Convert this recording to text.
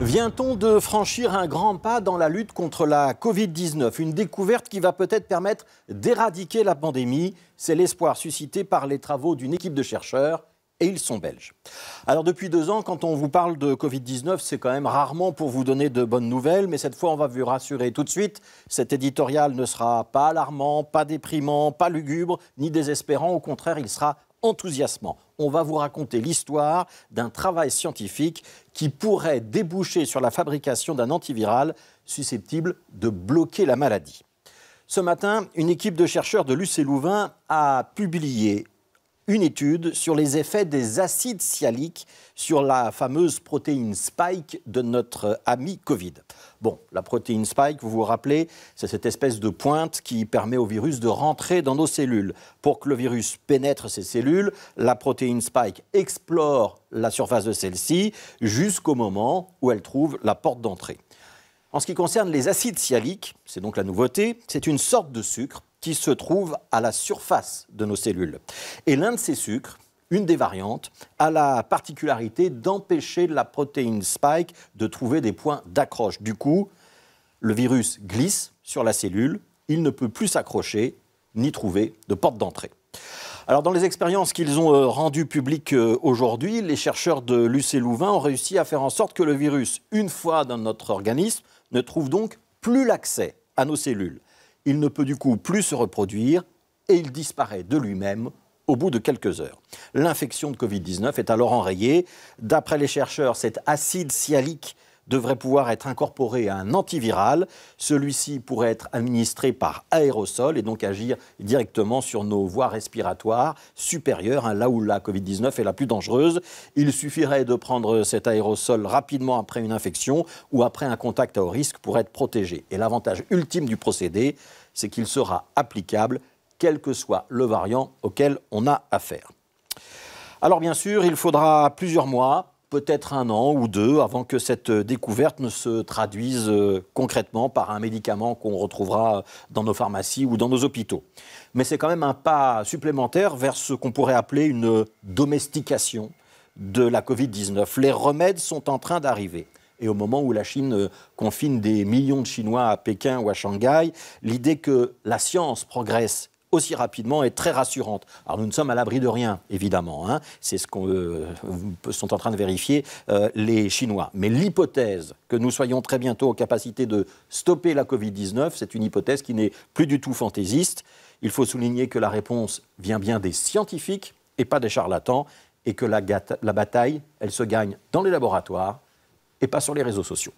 Vient-on de franchir un grand pas dans la lutte contre la Covid-19 Une découverte qui va peut-être permettre d'éradiquer la pandémie. C'est l'espoir suscité par les travaux d'une équipe de chercheurs. Et ils sont belges. Alors depuis deux ans, quand on vous parle de Covid-19, c'est quand même rarement pour vous donner de bonnes nouvelles, mais cette fois, on va vous rassurer tout de suite. Cet éditorial ne sera pas alarmant, pas déprimant, pas lugubre, ni désespérant. Au contraire, il sera enthousiasmant. On va vous raconter l'histoire d'un travail scientifique qui pourrait déboucher sur la fabrication d'un antiviral susceptible de bloquer la maladie. Ce matin, une équipe de chercheurs de lucé Louvain a publié une étude sur les effets des acides sialiques sur la fameuse protéine Spike de notre ami Covid. Bon, la protéine Spike, vous vous rappelez, c'est cette espèce de pointe qui permet au virus de rentrer dans nos cellules. Pour que le virus pénètre ces cellules, la protéine Spike explore la surface de celle-ci jusqu'au moment où elle trouve la porte d'entrée. En ce qui concerne les acides sialiques, c'est donc la nouveauté, c'est une sorte de sucre qui se trouve à la surface de nos cellules. Et l'un de ces sucres, une des variantes, a la particularité d'empêcher la protéine spike de trouver des points d'accroche. Du coup, le virus glisse sur la cellule, il ne peut plus s'accrocher ni trouver de porte d'entrée. Alors dans les expériences qu'ils ont euh, rendues publiques euh, aujourd'hui, les chercheurs de l'UCLouvain Louvain ont réussi à faire en sorte que le virus, une fois dans notre organisme, ne trouve donc plus l'accès à nos cellules il ne peut du coup plus se reproduire et il disparaît de lui-même au bout de quelques heures. L'infection de Covid-19 est alors enrayée. D'après les chercheurs, cet acide sialique devrait pouvoir être incorporé à un antiviral. Celui-ci pourrait être administré par aérosol et donc agir directement sur nos voies respiratoires supérieures, hein, là où la Covid-19 est la plus dangereuse. Il suffirait de prendre cet aérosol rapidement après une infection ou après un contact à haut risque pour être protégé. Et l'avantage ultime du procédé, c'est qu'il sera applicable quel que soit le variant auquel on a affaire. Alors bien sûr, il faudra plusieurs mois peut-être un an ou deux avant que cette euh, découverte ne se traduise euh, concrètement par un médicament qu'on retrouvera dans nos pharmacies ou dans nos hôpitaux. Mais c'est quand même un pas supplémentaire vers ce qu'on pourrait appeler une domestication de la Covid-19. Les remèdes sont en train d'arriver. Et au moment où la Chine euh, confine des millions de Chinois à Pékin ou à Shanghai, l'idée que la science progresse aussi rapidement et très rassurante. Alors nous ne sommes à l'abri de rien, évidemment. Hein. C'est ce qu'on euh, sont en train de vérifier euh, les Chinois. Mais l'hypothèse que nous soyons très bientôt en capacité de stopper la Covid-19, c'est une hypothèse qui n'est plus du tout fantaisiste. Il faut souligner que la réponse vient bien des scientifiques et pas des charlatans, et que la bataille, elle se gagne dans les laboratoires et pas sur les réseaux sociaux.